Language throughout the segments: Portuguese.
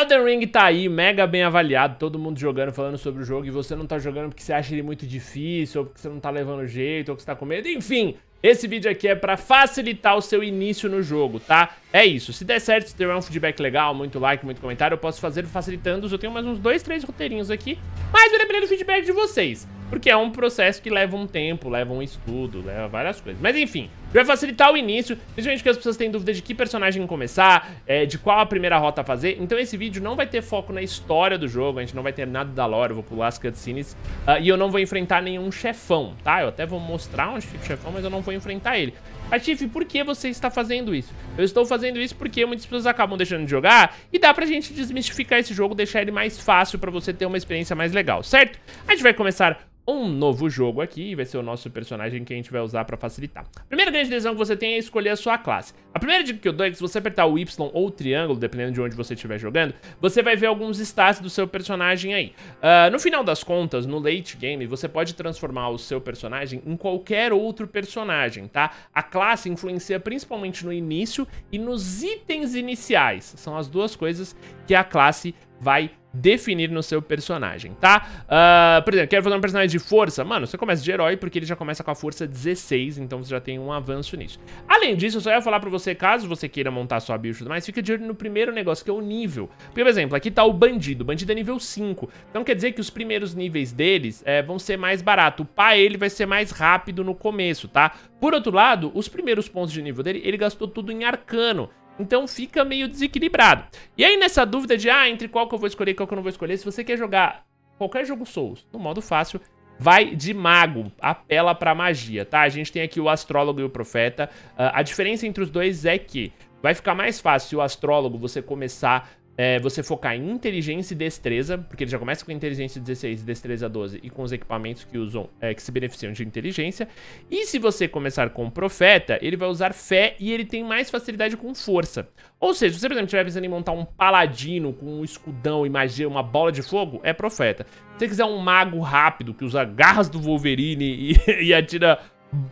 Elden Ring tá aí, mega bem avaliado, todo mundo jogando, falando sobre o jogo, e você não tá jogando porque você acha ele muito difícil, ou porque você não tá levando jeito, ou que você tá com medo, enfim... Esse vídeo aqui é pra facilitar o seu início no jogo, tá? É isso, se der certo, se tiver um feedback legal, muito like, muito comentário, eu posso fazer facilitando, eu tenho mais uns dois, três roteirinhos aqui, mas vai depender do feedback de vocês, porque é um processo que leva um tempo, leva um estudo, leva várias coisas, mas enfim, vai facilitar o início, principalmente porque as pessoas têm dúvida de que personagem começar, é, de qual a primeira rota fazer, então esse vídeo não vai ter foco na história do jogo, a gente não vai ter nada da lore, eu vou pular as cutscenes, uh, e eu não vou enfrentar nenhum chefão, tá? Eu até vou mostrar onde fica o chefão, mas eu não vou for enfrentar ele. Atif, por que você está fazendo isso? Eu estou fazendo isso porque muitas pessoas acabam deixando de jogar e dá pra gente desmistificar esse jogo, deixar ele mais fácil pra você ter uma experiência mais legal, certo? A gente vai começar um novo jogo aqui e vai ser o nosso personagem que a gente vai usar para facilitar. A primeira grande decisão que você tem é escolher a sua classe. A primeira dica que eu dou é que se você apertar o Y ou o triângulo, dependendo de onde você estiver jogando, você vai ver alguns stats do seu personagem aí. Uh, no final das contas, no late game, você pode transformar o seu personagem em qualquer outro personagem, tá? A classe influencia principalmente no início e nos itens iniciais. São as duas coisas que a classe vai definir no seu personagem, tá? Uh, por exemplo, quero fazer um personagem de força. Mano, você começa de herói porque ele já começa com a força 16, então você já tem um avanço nisso. Além disso, eu só ia falar pra você, caso você queira montar sua build e tudo mais, fica de olho no primeiro negócio, que é o nível. Porque, por exemplo, aqui tá o bandido. O bandido é nível 5. Então quer dizer que os primeiros níveis deles é, vão ser mais barato. O ele vai ser mais rápido no começo, tá? Por outro lado, os primeiros pontos de nível dele, ele gastou tudo em arcano. Então fica meio desequilibrado. E aí nessa dúvida de, ah, entre qual que eu vou escolher e qual que eu não vou escolher, se você quer jogar qualquer jogo Souls no modo fácil, vai de mago, apela pra magia, tá? A gente tem aqui o astrólogo e o profeta. Uh, a diferença entre os dois é que vai ficar mais fácil o astrólogo você começar é, você focar em inteligência e destreza, porque ele já começa com inteligência 16 e destreza 12 e com os equipamentos que usam, é, que se beneficiam de inteligência. E se você começar com profeta, ele vai usar fé e ele tem mais facilidade com força. Ou seja, se você, por exemplo, estiver pensando em montar um paladino com um escudão e magia, uma bola de fogo, é profeta. Se você quiser um mago rápido que usa garras do Wolverine e, e atira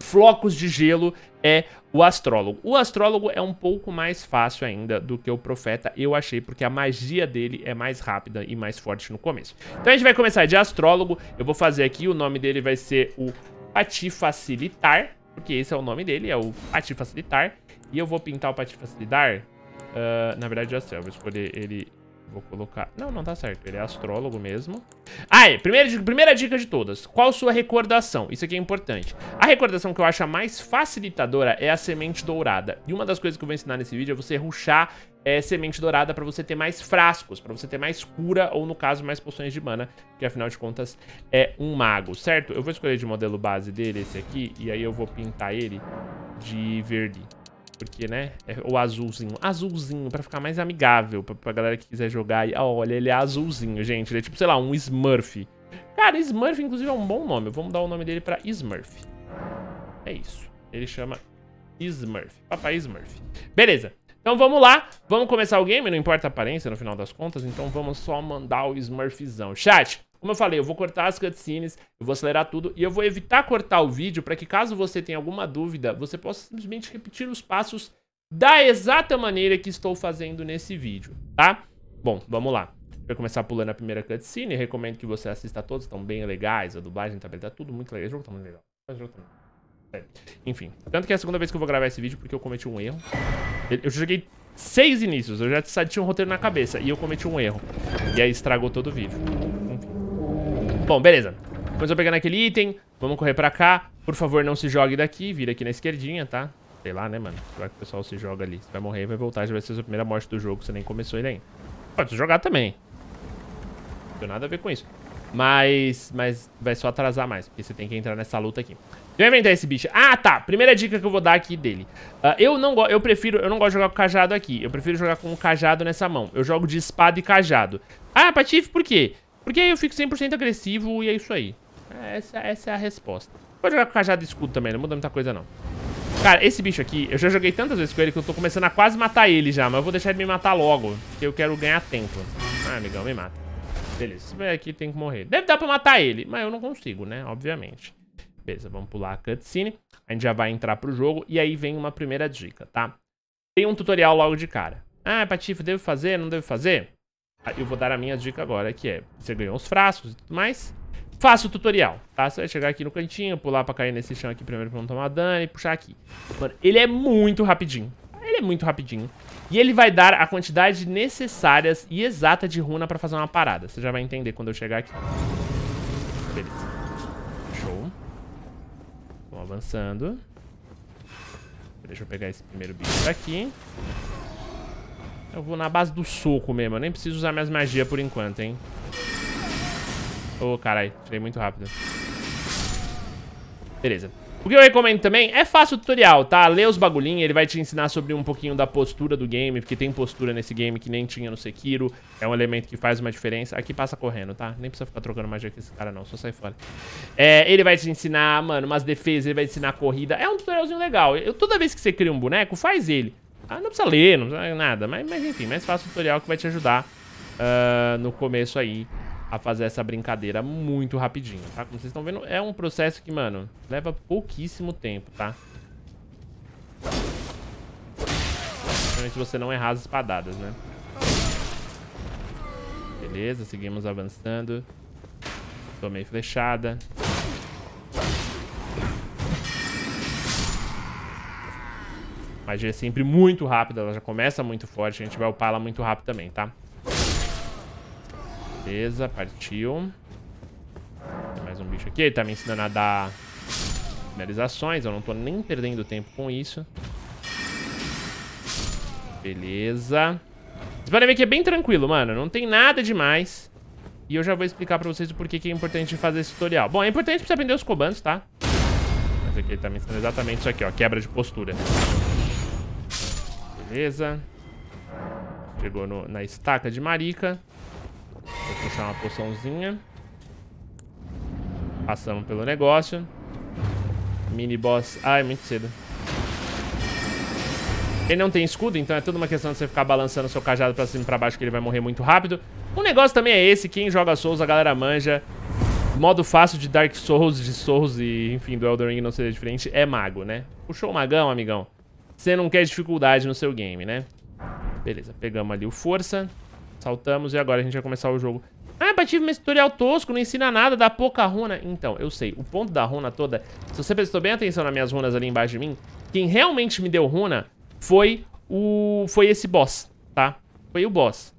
flocos de gelo, é o astrólogo. O astrólogo é um pouco mais fácil ainda do que o profeta, eu achei, porque a magia dele é mais rápida e mais forte no começo. Então a gente vai começar de astrólogo, eu vou fazer aqui, o nome dele vai ser o Patifacilitar, porque esse é o nome dele, é o Patifacilitar, e eu vou pintar o Patifacilitar, uh, ah, na verdade já assim, sei, eu vou escolher ele Vou colocar... Não, não tá certo. Ele é astrólogo mesmo. Ah, é. Primeira, primeira dica de todas. Qual sua recordação? Isso aqui é importante. A recordação que eu acho a mais facilitadora é a semente dourada. E uma das coisas que eu vou ensinar nesse vídeo é você ruxar é, semente dourada para você ter mais frascos, para você ter mais cura ou, no caso, mais poções de mana, que afinal de contas é um mago, certo? Eu vou escolher de modelo base dele esse aqui e aí eu vou pintar ele de verde. Porque, né, é o azulzinho. Azulzinho, pra ficar mais amigável pra, pra galera que quiser jogar. E, ah, olha, ele é azulzinho, gente. Ele é tipo, sei lá, um Smurf. Cara, Smurf, inclusive, é um bom nome. Vamos dar o nome dele pra Smurf. É isso. Ele chama Smurf. Papai Smurf. Beleza. Então vamos lá, vamos começar o game, não importa a aparência no final das contas, então vamos só mandar o Smurfzão. Chat, como eu falei, eu vou cortar as cutscenes, eu vou acelerar tudo e eu vou evitar cortar o vídeo para que caso você tenha alguma dúvida, você possa simplesmente repetir os passos da exata maneira que estou fazendo nesse vídeo, tá? Bom, vamos lá. Vai começar pulando a primeira cutscene, recomendo que você assista a todos, estão bem legais, a dublagem tá bem, tá tudo muito legal, o jogo tá muito legal. O jogo tá muito legal. É. Enfim, tanto que é a segunda vez que eu vou gravar esse vídeo porque eu cometi um erro. Eu joguei seis inícios, eu já tinha um roteiro na cabeça e eu cometi um erro. E aí estragou todo o vídeo. Enfim. Bom, beleza. Começou pegando aquele item, vamos correr pra cá. Por favor, não se jogue daqui, vira aqui na esquerdinha, tá? Sei lá, né, mano? Será que o pessoal se joga ali? Você vai morrer vai voltar, já vai ser a sua primeira morte do jogo, você nem começou ele ainda. Pode jogar também. Não tem nada a ver com isso. Mas, mas vai só atrasar mais, porque você tem que entrar nessa luta aqui. Deixa eu inventar esse bicho. Ah, tá. Primeira dica que eu vou dar aqui dele. Uh, eu não eu prefiro, eu não gosto de jogar com cajado aqui. Eu prefiro jogar com o cajado nessa mão. Eu jogo de espada e cajado. Ah, Patife, por quê? Porque aí eu fico 100% agressivo e é isso aí. É, essa, essa é a resposta. Pode jogar com cajado e escudo também, não muda muita coisa não. Cara, esse bicho aqui, eu já joguei tantas vezes com ele que eu tô começando a quase matar ele já, mas eu vou deixar ele me matar logo, porque eu quero ganhar tempo. Ah, amigão, me mata. Beleza, esse aqui tem que morrer. Deve dar pra matar ele, mas eu não consigo, né? Obviamente. Beleza, vamos pular a cutscene. A gente já vai entrar pro jogo e aí vem uma primeira dica, tá? Tem um tutorial logo de cara. Ah, Patife, devo fazer? Não devo fazer? Ah, eu vou dar a minha dica agora, que é... Você ganhou os frascos e tudo mais. Faça o tutorial, tá? Você vai chegar aqui no cantinho, pular pra cair nesse chão aqui primeiro pra não tomar dano e puxar aqui. Mano, ele é muito rapidinho. Ele é muito rapidinho. E ele vai dar a quantidade necessárias e exata de runa pra fazer uma parada. Você já vai entender quando eu chegar aqui. Beleza avançando. Deixa eu pegar esse primeiro bicho aqui. Eu vou na base do soco mesmo. Eu nem preciso usar minhas magias por enquanto, hein. Ô, oh, caralho. Tirei muito rápido. Beleza. O que eu recomendo também é fácil o tutorial, tá? Lê os bagulhinhos, ele vai te ensinar sobre um pouquinho da postura do game, porque tem postura nesse game que nem tinha no Sekiro, é um elemento que faz uma diferença. Aqui passa correndo, tá? Nem precisa ficar trocando magia com esse cara não, só sai fora. É, ele vai te ensinar, mano, umas defesas, ele vai te ensinar corrida. É um tutorialzinho legal. Eu, toda vez que você cria um boneco, faz ele. Ah, não precisa ler, não precisa nada, mas, mas enfim, mas faça o tutorial que vai te ajudar uh, no começo aí a fazer essa brincadeira muito rapidinho, tá? Como vocês estão vendo, é um processo que, mano, leva pouquíssimo tempo, tá? Principalmente se você não errar as espadadas, né? Beleza, seguimos avançando. Tomei flechada. Magia é sempre muito rápida, ela já começa muito forte, a gente vai upar ela muito rápido também, tá? Beleza, partiu. Tem mais um bicho aqui. Ele tá me ensinando a dar finalizações. Eu não tô nem perdendo tempo com isso. Beleza. Vocês podem ver que é bem tranquilo, mano. Não tem nada demais. E eu já vou explicar pra vocês o porquê que é importante fazer esse tutorial. Bom, é importante pra você aprender os comandos, tá? Mas aqui ele tá me ensinando exatamente isso aqui, ó. Quebra de postura. Beleza. Chegou no, na estaca de marica. Vou puxar uma poçãozinha. Passamos pelo negócio. Mini boss. Ai, muito cedo. Ele não tem escudo, então é tudo uma questão de você ficar balançando seu cajado pra cima e pra baixo que ele vai morrer muito rápido. O negócio também é esse, quem joga Souls, a galera manja. Modo fácil de Dark Souls, de Souls e, enfim, do Elden Ring não seria diferente, é mago, né? Puxou o magão, amigão. Você não quer dificuldade no seu game, né? Beleza, pegamos ali o força. Saltamos e agora a gente vai começar o jogo. Ah, bati meu tutorial tosco, não ensina nada, dá pouca runa. Então, eu sei, o ponto da runa toda... Se você prestou bem atenção nas minhas runas ali embaixo de mim, quem realmente me deu runa foi o... foi esse boss, tá? Foi o boss.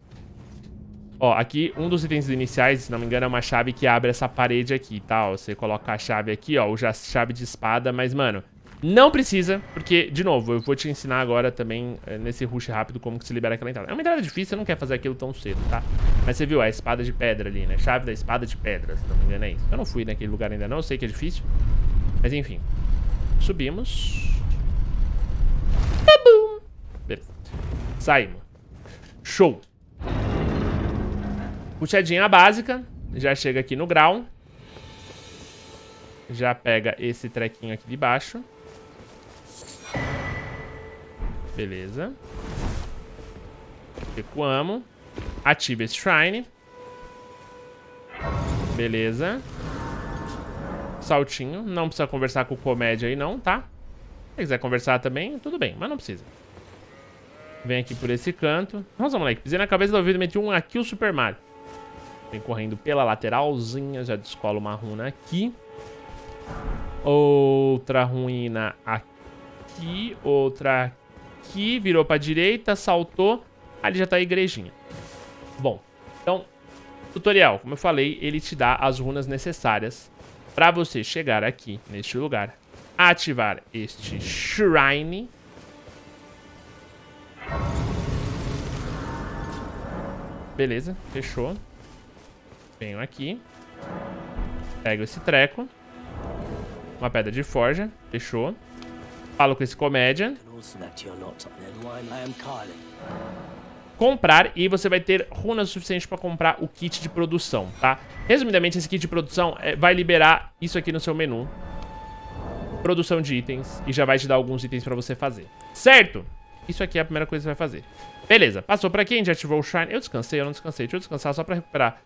Ó, aqui um dos itens iniciais, se não me engano, é uma chave que abre essa parede aqui, tá? Ó, você coloca a chave aqui, ó, já chave de espada, mas, mano... Não precisa, porque, de novo, eu vou te ensinar agora também, eh, nesse rush rápido, como que se libera aquela entrada. É uma entrada difícil, você não quer fazer aquilo tão cedo, tá? Mas você viu, a espada de pedra ali, né? Chave da espada de pedra, se não me engano é isso. Eu não fui naquele lugar ainda não, eu sei que é difícil. Mas enfim. Subimos. Tabum! Beleza. Saímos. Show! Puxadinha básica. Já chega aqui no grau. Já pega esse trequinho aqui de baixo. Beleza. Recuamos. Ative esse shrine. Beleza. Saltinho. Não precisa conversar com o comédia aí não, tá? Se quiser conversar também, tudo bem, mas não precisa. Vem aqui por esse canto. Nossa, moleque, pisei na cabeça do ouvido e meti um aqui o Super Mario. Vem correndo pela lateralzinha, já descola uma runa aqui. Outra ruína aqui, outra aqui, virou pra direita, saltou. Ali ah, já tá a igrejinha. Bom, então, tutorial, como eu falei, ele te dá as runas necessárias para você chegar aqui, neste lugar. Ativar este Shrine. Beleza, fechou. Venho aqui. Pego esse treco. Uma pedra de forja, fechou. Falo com esse comédia. Comprar e você vai ter runas suficientes para comprar o kit de produção, tá? Resumidamente, esse kit de produção é, vai liberar isso aqui no seu menu. Produção de itens e já vai te dar alguns itens para você fazer. Certo? Isso aqui é a primeira coisa que você vai fazer. Beleza, passou para aqui, a gente ativou o Shine. Eu descansei, eu não descansei. Deixa eu descansar só pra recuperar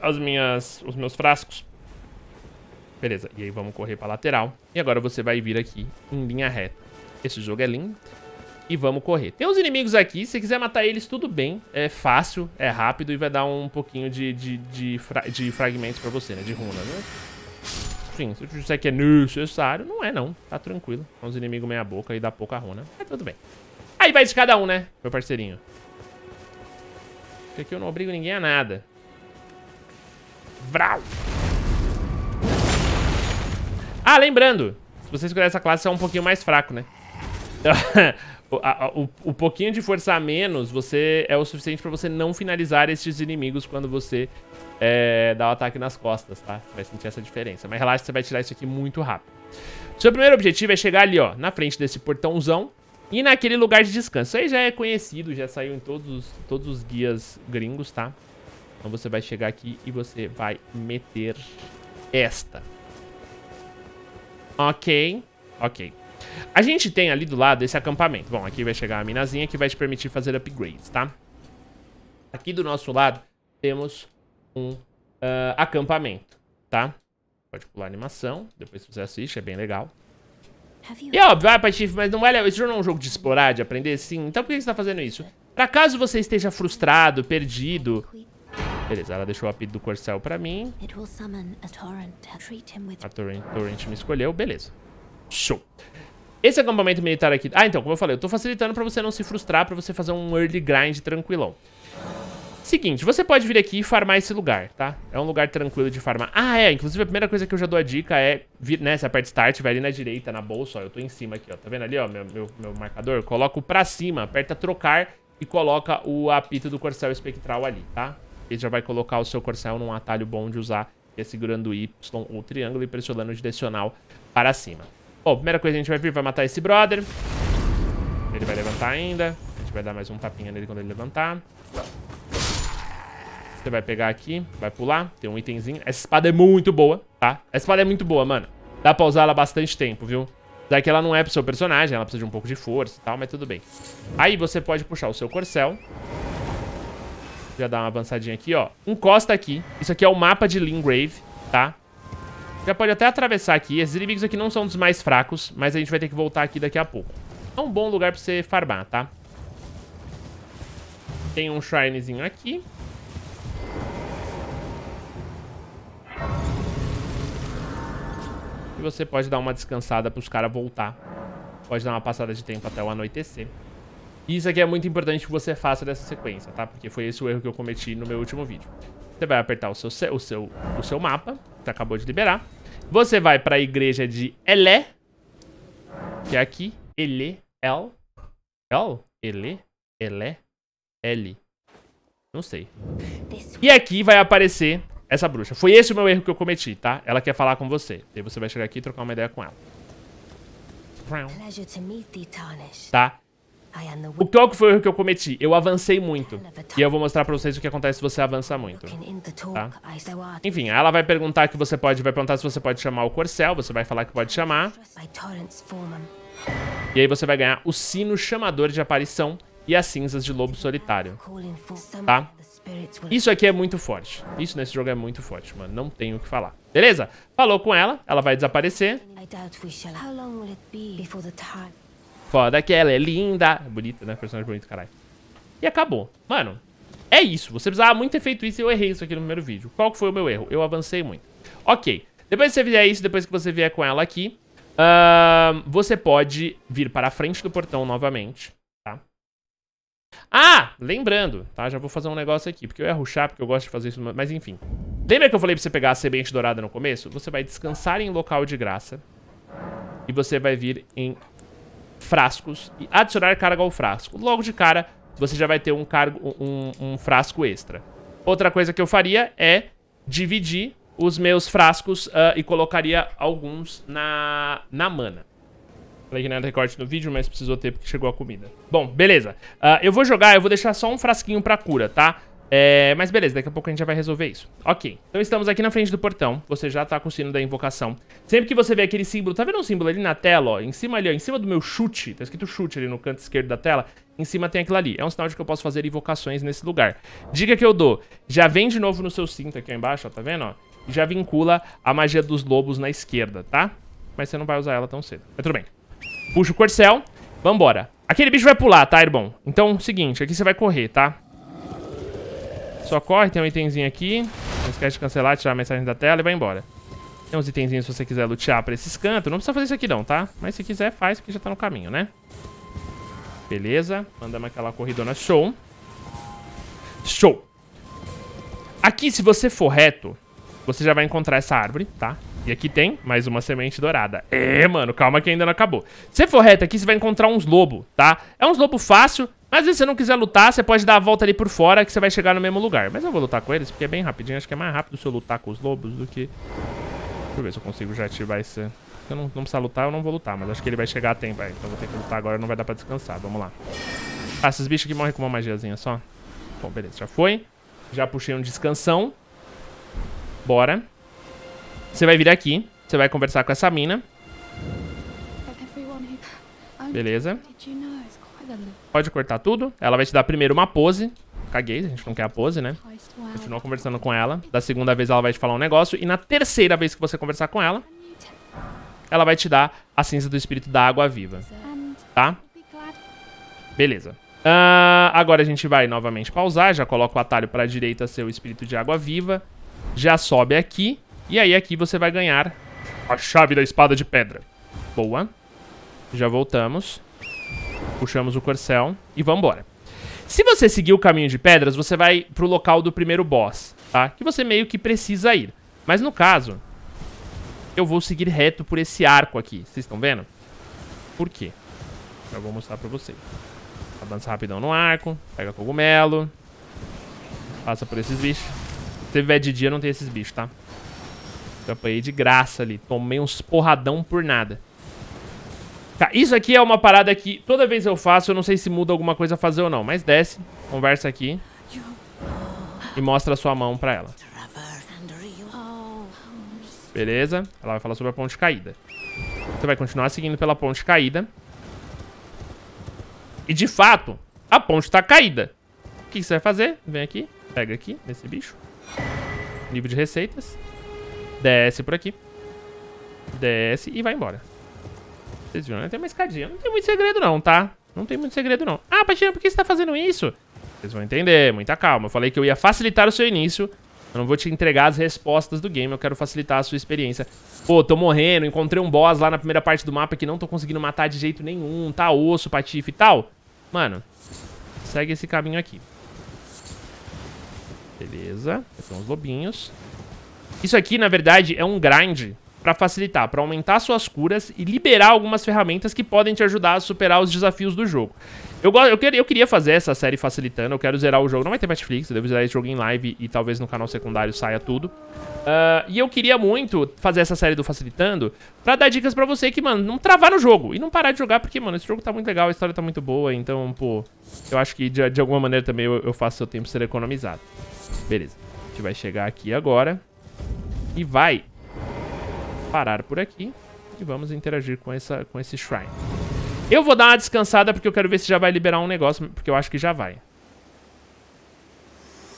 as minhas, os meus frascos. Beleza, e aí vamos correr pra lateral. E agora você vai vir aqui em linha reta. Esse jogo é lindo. E vamos correr. Tem uns inimigos aqui, se quiser matar eles, tudo bem. É fácil, é rápido e vai dar um pouquinho de, de, de, fra de fragmentos pra você, né? De runa, né? Enfim, se você disser que é necessário, não é não. Tá tranquilo. É uns inimigos meia boca e dá pouca runa. Mas é, tudo bem. Aí vai de cada um, né, meu parceirinho? Porque aqui eu não obrigo ninguém a nada. Vral! Ah, lembrando, se você escolher essa classe, você é um pouquinho mais fraco, né? o, a, o, o, pouquinho de força a menos você é o suficiente pra você não finalizar esses inimigos quando você é, dá o ataque nas costas, tá? vai sentir essa diferença. Mas relaxa, você vai tirar isso aqui muito rápido. Seu primeiro objetivo é chegar ali, ó, na frente desse portãozão e naquele lugar de descanso. Isso aí já é conhecido, já saiu em todos os, todos os guias gringos, tá? Então você vai chegar aqui e você vai meter esta. Ok, ok. A gente tem ali do lado esse acampamento. Bom, aqui vai chegar a minazinha que vai te permitir fazer upgrades, tá? Aqui do nosso lado temos um uh, acampamento, tá? Pode pular animação, depois você assiste, é bem legal. E óbvio, ah, Patife, mas não vale... Esse jogo não é um jogo de explorar, de aprender? Sim. Então por que você tá fazendo isso? Pra caso você esteja frustrado, perdido, Beleza, ela deixou o apito do Corcel pra mim. A torrent, torrent me escolheu, beleza. Show. Esse acampamento militar aqui... Ah, então, como eu falei, eu tô facilitando pra você não se frustrar, pra você fazer um early grind tranquilão. Seguinte, você pode vir aqui e farmar esse lugar, tá? É um lugar tranquilo de farmar. Ah, é, inclusive a primeira coisa que eu já dou a dica é... Vir, né, você aperta start, vai ali na direita, na bolsa, ó. Eu tô em cima aqui, ó. Tá vendo ali, ó, meu, meu, meu marcador? Coloco pra cima, aperta trocar e coloca o apito do corcel espectral ali, tá? Ele já vai colocar o seu corcel num atalho bom de usar, que é segurando o Y, o triângulo e pressionando o direcional para cima. Bom, primeira coisa que a gente vai vir, vai matar esse brother. Ele vai levantar ainda. A gente vai dar mais um tapinha nele quando ele levantar. Você vai pegar aqui, vai pular, tem um itemzinho. Essa espada é muito boa, tá? Essa espada é muito boa, mano. Dá pra usar ela bastante tempo, viu? Apesar que ela não é pro seu personagem, ela precisa de um pouco de força e tal, mas tudo bem. Aí você pode puxar o seu corcel já dar uma avançadinha aqui, ó. Encosta aqui. Isso aqui é o mapa de Lingrave, tá? Já pode até atravessar aqui. Esses inimigos aqui não são dos mais fracos, mas a gente vai ter que voltar aqui daqui a pouco. É um bom lugar pra você farmar, tá? Tem um shrinezinho aqui. E você pode dar uma descansada pros caras voltar. Pode dar uma passada de tempo até o anoitecer. E isso aqui é muito importante que você faça dessa sequência, tá? Porque foi esse o erro que eu cometi no meu último vídeo. Você vai apertar o seu, o seu, o seu mapa, que acabou de liberar. Você vai para a igreja de Elé, que é aqui. Ele, El, El, Ele, Elé, L. Não sei. E aqui vai aparecer essa bruxa. Foi esse o meu erro que eu cometi, tá? Ela quer falar com você. Daí você vai chegar aqui e trocar uma ideia com ela. Tá? O que foi o erro que eu cometi. Eu avancei muito. E eu vou mostrar pra vocês o que acontece se você avança muito. Tá? Enfim, ela vai perguntar que você pode... Vai perguntar se você pode chamar o corcel. Você vai falar que pode chamar. E aí você vai ganhar o sino chamador de aparição e as cinzas de lobo solitário. Tá? Isso aqui é muito forte. Isso nesse jogo é muito forte, mano. Não tenho o que falar. Beleza? Falou com ela. Ela vai desaparecer. Foda que ela é linda. Bonita, né? Personagem bonito, caralho. E acabou. Mano, é isso. Você precisava muito ter feito isso e eu errei isso aqui no primeiro vídeo. Qual foi o meu erro? Eu avancei muito. Ok. Depois que você fizer isso, depois que você vier com ela aqui, uh, você pode vir para a frente do portão novamente, tá? Ah, lembrando, tá? Já vou fazer um negócio aqui, porque eu ia ruxar, porque eu gosto de fazer isso, mas enfim. Lembra que eu falei pra você pegar a semente dourada no começo? Você vai descansar em local de graça e você vai vir em frascos e adicionar carga ao frasco. Logo de cara, você já vai ter um, cargo, um, um frasco extra. Outra coisa que eu faria é dividir os meus frascos uh, e colocaria alguns na, na mana. Falei que não era recorte no vídeo, mas precisou ter porque chegou a comida. Bom, beleza. Uh, eu vou jogar, eu vou deixar só um frasquinho pra cura, tá? É, mas beleza, daqui a pouco a gente já vai resolver isso. Ok, então estamos aqui na frente do portão. Você já tá com o sino da invocação. Sempre que você vê aquele símbolo, tá vendo um símbolo ali na tela, ó? Em cima ali, ó, em cima do meu chute, tá escrito chute ali no canto esquerdo da tela. Em cima tem aquilo ali. É um sinal de que eu posso fazer invocações nesse lugar. Dica que eu dou. Já vem de novo no seu cinto aqui embaixo, ó, tá vendo, ó? E já vincula a magia dos lobos na esquerda, tá? Mas você não vai usar ela tão cedo. Mas tudo bem. Puxa o corcel. Vambora. Aquele bicho vai pular, tá, irmão? Então, seguinte, aqui você vai correr, tá? Só corre, tem um itemzinho aqui. Não esquece de cancelar, tirar a mensagem da tela e vai embora. Tem uns itenzinhos se você quiser lutear pra esses cantos. Não precisa fazer isso aqui não, tá? Mas se quiser, faz, porque já tá no caminho, né? Beleza. Mandamos aquela corridona show. Show! Aqui, se você for reto, você já vai encontrar essa árvore, tá? E aqui tem mais uma semente dourada. É, mano, calma que ainda não acabou. Se você for reto aqui, você vai encontrar uns lobo, tá? É uns lobo fácil, mas se você não quiser lutar, você pode dar a volta ali por fora que você vai chegar no mesmo lugar. Mas eu vou lutar com eles porque é bem rapidinho. Acho que é mais rápido se eu lutar com os lobos do que... Deixa eu ver se eu consigo já ativar esse... Se eu não, não precisar lutar, eu não vou lutar. Mas acho que ele vai chegar a tempo. Aí. É, então vou ter que lutar agora, não vai dar pra descansar. Vamos lá. Ah, esses bichos aqui morrem com uma magiazinha só. Bom, beleza. Já foi. Já puxei um descansão. Bora. Você vai vir aqui. Você vai conversar com essa mina. Beleza. Pode cortar tudo. Ela vai te dar primeiro uma pose. Caguei, a gente não quer a pose, né? Continua conversando com ela. Da segunda vez ela vai te falar um negócio. E na terceira vez que você conversar com ela, ela vai te dar a cinza do espírito da água viva. Tá? Beleza. Uh, agora a gente vai novamente pausar. Já coloca o atalho para direita seu espírito de água viva. Já sobe aqui. E aí aqui você vai ganhar a chave da espada de pedra. Boa. Já voltamos. Puxamos o corcel e vambora. Se você seguir o caminho de pedras, você vai pro local do primeiro boss, tá? Que você meio que precisa ir. Mas no caso, eu vou seguir reto por esse arco aqui. Vocês estão vendo? Por quê? Eu vou mostrar pra vocês. Avança rapidão no arco, pega cogumelo, passa por esses bichos. Se tiver de dia, não tem esses bichos, tá? Eu apanhei de graça ali. Tomei uns porradão por nada. Tá, isso aqui é uma parada que toda vez eu faço, eu não sei se muda alguma coisa a fazer ou não. Mas desce, conversa aqui. E mostra a sua mão pra ela. Beleza? Ela vai falar sobre a ponte caída. Você vai continuar seguindo pela ponte caída. E de fato, a ponte tá caída. O que você vai fazer? Vem aqui, pega aqui, nesse bicho. Livro de receitas. Desce por aqui. Desce e vai embora. Vocês viram, né? Tem uma escadinha. Não tem muito segredo não, tá? Não tem muito segredo não. Ah, Patina, por que você tá fazendo isso? Vocês vão entender, muita calma. Eu falei que eu ia facilitar o seu início. Eu não vou te entregar as respostas do game, eu quero facilitar a sua experiência. Pô, tô morrendo, encontrei um boss lá na primeira parte do mapa que não tô conseguindo matar de jeito nenhum, tá osso, patife e tal. Mano, segue esse caminho aqui. Beleza, são os lobinhos. Isso aqui, na verdade, é um grind para facilitar, para aumentar suas curas e liberar algumas ferramentas que podem te ajudar a superar os desafios do jogo. Eu, eu, eu queria fazer essa série facilitando, eu quero zerar o jogo. Não vai ter Netflix, eu devo zerar esse jogo em live e talvez no canal secundário saia tudo. Uh, e eu queria muito fazer essa série do Facilitando pra dar dicas pra você que, mano, não travar no jogo e não parar de jogar, porque, mano, esse jogo tá muito legal, a história tá muito boa, então, pô, eu acho que de, de alguma maneira também eu, eu faço seu tempo ser economizado. Beleza, a gente vai chegar aqui agora e vai parar por aqui e vamos interagir com, essa, com esse Shrine. Eu vou dar uma descansada porque eu quero ver se já vai liberar um negócio, porque eu acho que já vai.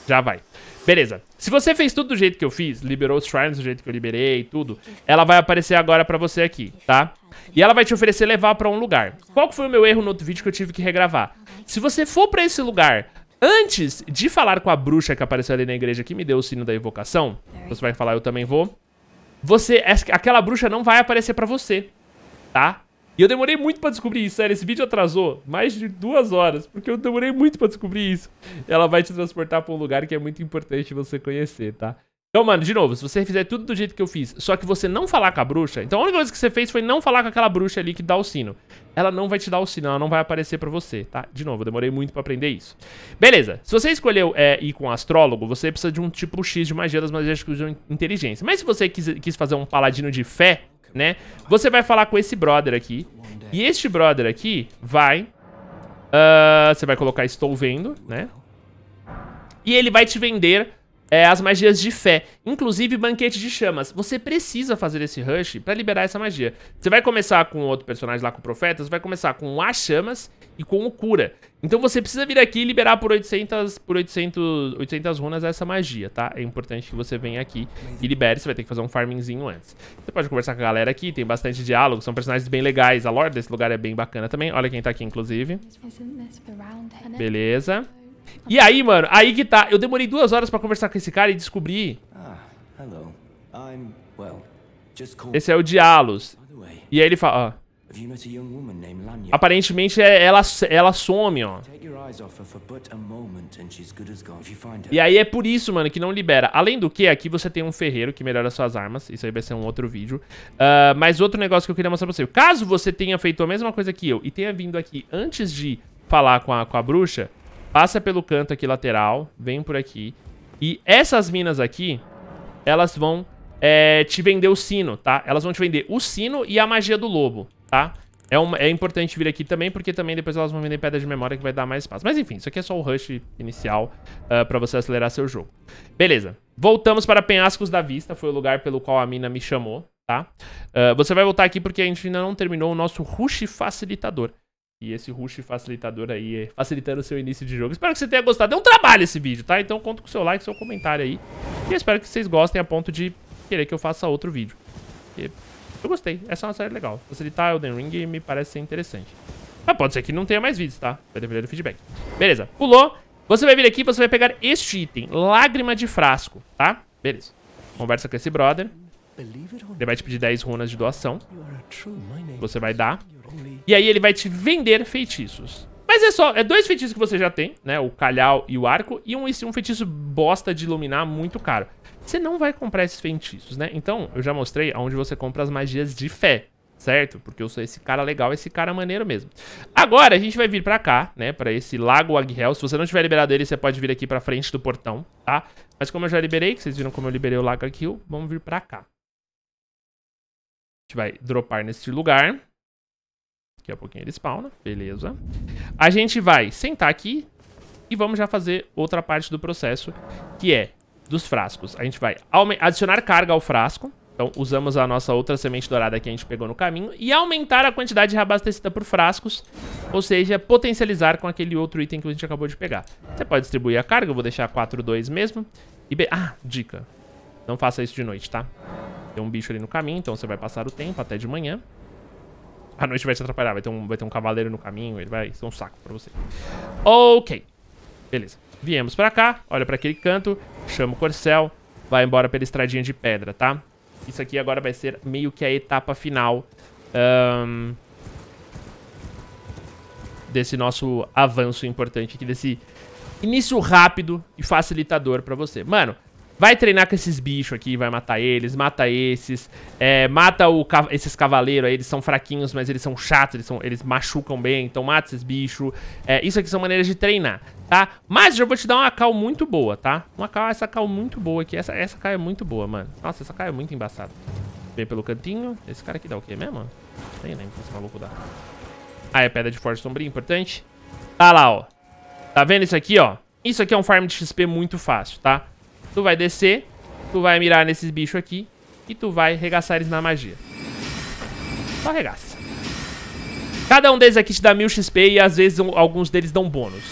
Já vai. Beleza. Se você fez tudo do jeito que eu fiz, liberou os shrines do jeito que eu liberei e tudo, ela vai aparecer agora pra você aqui, tá? E ela vai te oferecer levar pra um lugar. Qual foi o meu erro no outro vídeo que eu tive que regravar? Se você for pra esse lugar antes de falar com a bruxa que apareceu ali na igreja que me deu o sino da evocação, você vai falar, eu também vou você aquela bruxa não vai aparecer para você, tá? E eu demorei muito para descobrir isso, sério, esse vídeo atrasou mais de duas horas, porque eu demorei muito para descobrir isso. Ela vai te transportar para um lugar que é muito importante você conhecer, tá? Então, mano, de novo, se você fizer tudo do jeito que eu fiz, só que você não falar com a bruxa... Então, a única coisa que você fez foi não falar com aquela bruxa ali que dá o sino. Ela não vai te dar o sino, ela não vai aparecer pra você, tá? De novo, eu demorei muito pra aprender isso. Beleza, se você escolheu é, ir com um astrólogo, você precisa de um tipo X de magia das magias que usam inteligência. Mas se você quis, quis fazer um paladino de fé, né? Você vai falar com esse brother aqui. E este brother aqui vai... Uh, você vai colocar estou vendo, né? E ele vai te vender é, as magias de fé, inclusive banquete de chamas. Você precisa fazer esse rush para liberar essa magia. Você vai começar com outro personagem lá com o profeta, você vai começar com as chamas e com o cura. Então você precisa vir aqui e liberar por 800, por 800, 800 runas essa magia, tá? É importante que você venha aqui e libere, você vai ter que fazer um farmingzinho antes. Você pode conversar com a galera aqui, tem bastante diálogo, são personagens bem legais, a lore desse lugar é bem bacana também. Olha quem tá aqui, inclusive. Né? Beleza. E aí, mano, aí que tá. Eu demorei duas horas pra conversar com esse cara e descobri. Ah, esse é o Dialos. E aí ele fala, ó. Aparentemente é, ela, ela some, ó. E aí é por isso, mano, que não libera. Além do que, aqui você tem um ferreiro que melhora suas armas. Isso aí vai ser um outro vídeo. Uh, mas outro negócio que eu queria mostrar pra você. Caso você tenha feito a mesma coisa que eu e tenha vindo aqui antes de falar com a, com a bruxa, Passa pelo canto aqui lateral, vem por aqui. E essas minas aqui, elas vão é, te vender o sino, tá? Elas vão te vender o sino e a magia do lobo, tá? É, uma, é importante vir aqui também, porque também depois elas vão vender pedra de memória que vai dar mais espaço. Mas enfim, isso aqui é só o rush inicial uh, pra você acelerar seu jogo. Beleza. Voltamos para Penhascos da Vista, foi o lugar pelo qual a mina me chamou, tá? Uh, você vai voltar aqui porque a gente ainda não terminou o nosso rush facilitador. E esse rush facilitador aí, é facilitando o seu início de jogo. Espero que você tenha gostado. Deu é um trabalho esse vídeo, tá? Então conto com o seu like, seu comentário aí. E espero que vocês gostem a ponto de querer que eu faça outro vídeo. Porque eu gostei. Essa é uma série legal. Facilitar Elden Ring me parece ser interessante. Mas pode ser que não tenha mais vídeos, tá? Vai depender do feedback. Beleza. Pulou. Você vai vir aqui, você vai pegar este item. Lágrima de frasco, tá? Beleza. Conversa com esse brother. Ele vai te pedir 10 runas de doação. Você vai dar. E aí ele vai te vender feitiços. Mas é só, é dois feitiços que você já tem, né? O calhau e o arco, e um, um feitiço bosta de iluminar muito caro. Você não vai comprar esses feitiços, né? Então, eu já mostrei onde você compra as magias de fé, certo? Porque eu sou esse cara legal, esse cara maneiro mesmo. Agora, a gente vai vir pra cá, né? Pra esse Lago Aguihel. Se você não tiver liberado ele, você pode vir aqui pra frente do portão, tá? Mas como eu já liberei, que vocês viram como eu liberei o Lago aqui, vamos vir pra cá. A gente vai dropar nesse lugar. Daqui a pouquinho ele spawna, beleza. A gente vai sentar aqui e vamos já fazer outra parte do processo, que é dos frascos. A gente vai adicionar carga ao frasco. Então usamos a nossa outra semente dourada que a gente pegou no caminho e aumentar a quantidade reabastecida por frascos, ou seja, potencializar com aquele outro item que a gente acabou de pegar. Você pode distribuir a carga, eu vou deixar 4, 2 mesmo. E ah, dica, não faça isso de noite, tá? Tem um bicho ali no caminho, então você vai passar o tempo até de manhã a noite vai te atrapalhar. Vai ter um, vai ter um cavaleiro no caminho, ele vai ser um saco pra você. Ok. Beleza. Viemos pra cá, olha pra aquele canto, chama o corcel, vai embora pela estradinha de pedra, tá? Isso aqui agora vai ser meio que a etapa final um, desse nosso avanço importante aqui, desse início rápido e facilitador pra você. Mano, Vai treinar com esses bichos aqui, vai matar eles, mata esses, é, mata o, esses cavaleiros aí, eles são fraquinhos, mas eles são chatos, eles, são, eles machucam bem, então mata esses bichos. É, isso aqui são maneiras de treinar, tá? Mas já vou te dar uma cal muito boa, tá? Uma cal, essa cal muito boa aqui, essa, essa cal é muito boa, mano. Nossa, essa cal é muito embaçada. Vem pelo cantinho, esse cara aqui dá o quê mesmo? Nem lembro que esse maluco dá. Ah, é pedra de forte sombria, importante. Tá lá, ó. Tá vendo isso aqui, ó? Isso aqui é um farm de XP muito fácil, tá? Tu vai descer, tu vai mirar nesses bichos aqui e tu vai regaçar eles na magia. Só regaça. Cada um deles aqui te dá 1000 XP e às vezes um, alguns deles dão bônus.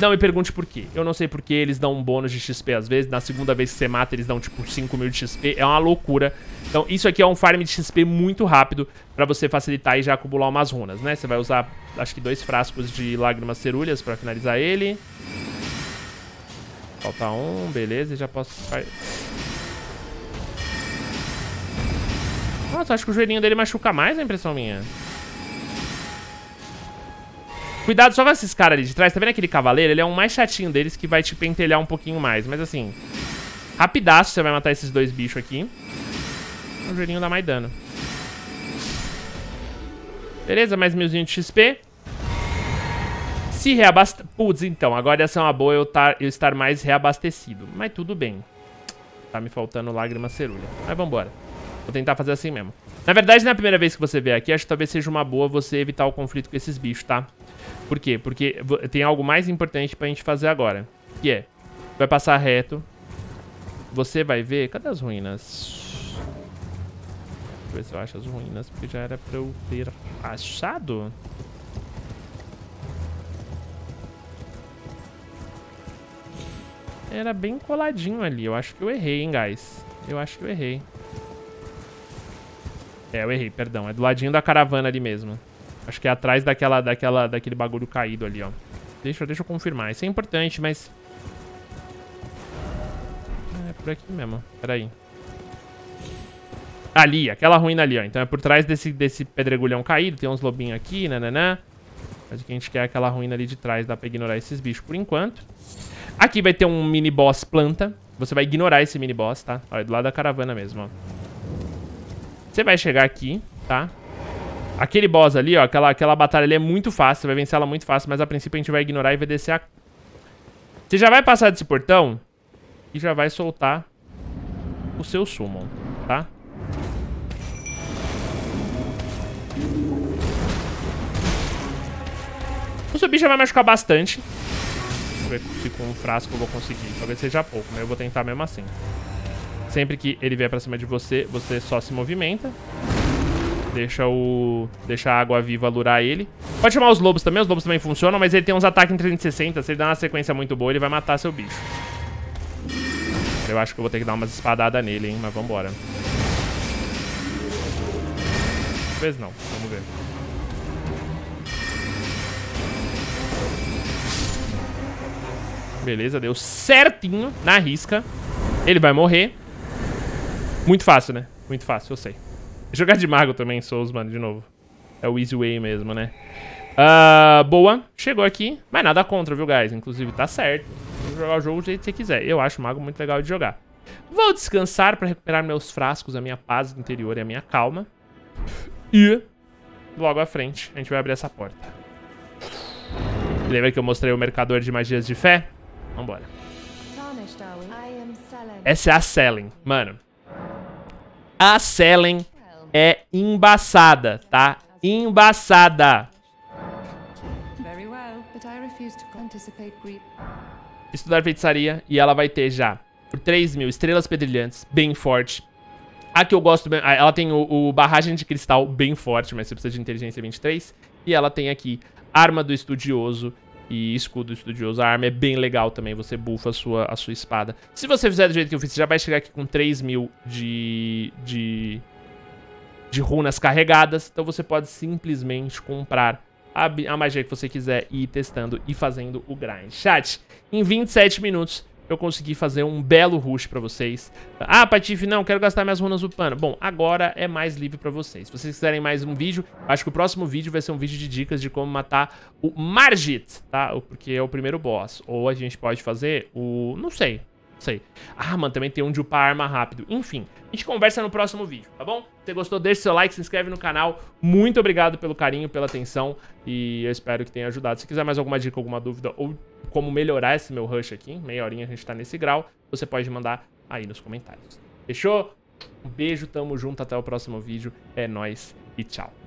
Não me pergunte por quê. Eu não sei por que eles dão um bônus de XP às vezes. Na segunda vez que você mata, eles dão tipo 5 mil de XP. É uma loucura. Então isso aqui é um farm de XP muito rápido pra você facilitar e já acumular umas runas, né? Você vai usar, acho que dois frascos de lágrimas cerúleas pra finalizar ele. Falta um, beleza, já posso... Nossa, acho que o joelhinho dele machuca mais, é a impressão minha. Cuidado só com esses caras ali de trás. Tá vendo aquele cavaleiro? Ele é um mais chatinho deles que vai te pentelhar um pouquinho mais. Mas assim, rapidaço você vai matar esses dois bichos aqui. O joelhinho dá mais dano. Beleza, mais milzinho de XP se reabastecer. Putz, então, agora ia ser uma boa eu, tar... eu estar mais reabastecido. Mas tudo bem. Tá me faltando lágrima cerulha. Mas vambora. Vou tentar fazer assim mesmo. Na verdade, não é a primeira vez que você vê aqui. Acho que talvez seja uma boa você evitar o conflito com esses bichos, tá? Por quê? Porque tem algo mais importante pra gente fazer agora. Que é... Vai passar reto. Você vai ver... Cadê as ruínas? Deixa eu ver se eu acho as ruínas. Porque já era pra eu ter achado. era bem coladinho ali. Eu acho que eu errei, hein, guys. Eu acho que eu errei. É, eu errei, perdão. É do ladinho da caravana ali mesmo. Acho que é atrás daquela, daquela, daquele bagulho caído ali, ó. Deixa, deixa eu confirmar. Isso é importante, mas... Ah, é por aqui mesmo. Peraí. Ali, aquela ruína ali, ó. Então é por trás desse, desse pedregulhão caído. Tem uns lobinhos aqui, né, né, Mas o que a gente quer é aquela ruína ali de trás. Dá pra ignorar esses bichos por enquanto. Aqui vai ter um mini boss planta. Você vai ignorar esse mini boss, tá? Olha, do lado da caravana mesmo, ó. Você vai chegar aqui, tá? Aquele boss ali, ó, aquela, aquela batalha ali é muito fácil, você vai vencer ela muito fácil, mas a princípio a gente vai ignorar e vai descer a... Você já vai passar desse portão e já vai soltar o seu summon, tá? O seu bicho já vai machucar bastante, ver se com um frasco eu vou conseguir. Talvez seja pouco, mas eu vou tentar mesmo assim. Sempre que ele vier pra cima de você, você só se movimenta. Deixa o... Deixa a água viva lurar ele. Pode chamar os lobos também, os lobos também funcionam, mas ele tem uns ataques em 360. Se ele der uma sequência muito boa, ele vai matar seu bicho. Eu acho que eu vou ter que dar umas espadadas nele, hein, mas vambora. Talvez não, vamos ver. Beleza, deu certinho na risca. Ele vai morrer. Muito fácil, né? Muito fácil, eu sei. Jogar de mago também, Souls, mano, de novo. É o easy way mesmo, né? Uh, boa. Chegou aqui. Mas nada contra, viu, guys? Inclusive, tá certo. Vou jogar o jogo do jeito que você quiser. Eu acho o mago muito legal de jogar. Vou descansar pra recuperar meus frascos, a minha paz do interior e a minha calma. E logo à frente, a gente vai abrir essa porta. Lembra que eu mostrei o mercador de magias de fé? Vambora. Essa é a Selen, mano. A Selen é embaçada, tá? Embaçada. Estudar feitiçaria e ela vai ter já por 3 mil estrelas pedrilhantes, bem forte. A que eu gosto, ela tem o, o barragem de cristal bem forte, mas você precisa de inteligência 23. E ela tem aqui arma do estudioso e escudo estudioso. A arma é bem legal também, você bufa a sua, a sua espada. Se você fizer do jeito que eu fiz, você já vai chegar aqui com 3 mil de, de, de runas carregadas. Então você pode simplesmente comprar a, a magia que você quiser e ir testando e fazendo o grind. Chat, em 27 minutos eu consegui fazer um belo rush pra vocês. Ah, Patife, não, quero gastar minhas runas upando. Bom, agora é mais livre pra vocês. Se vocês quiserem mais um vídeo, acho que o próximo vídeo vai ser um vídeo de dicas de como matar o Margit, tá? Porque é o primeiro boss. Ou a gente pode fazer o... não sei, não sei. Ah, mano, também tem um de upar arma rápido. Enfim, a gente conversa no próximo vídeo, tá bom? Se você gostou, deixa seu like, se inscreve no canal. Muito obrigado pelo carinho, pela atenção e eu espero que tenha ajudado. Se quiser mais alguma dica, alguma dúvida ou como melhorar esse meu rush aqui. Meia horinha a gente tá nesse grau. Você pode mandar aí nos comentários. Fechou? Um beijo, tamo junto, até o próximo vídeo. É nóis e tchau.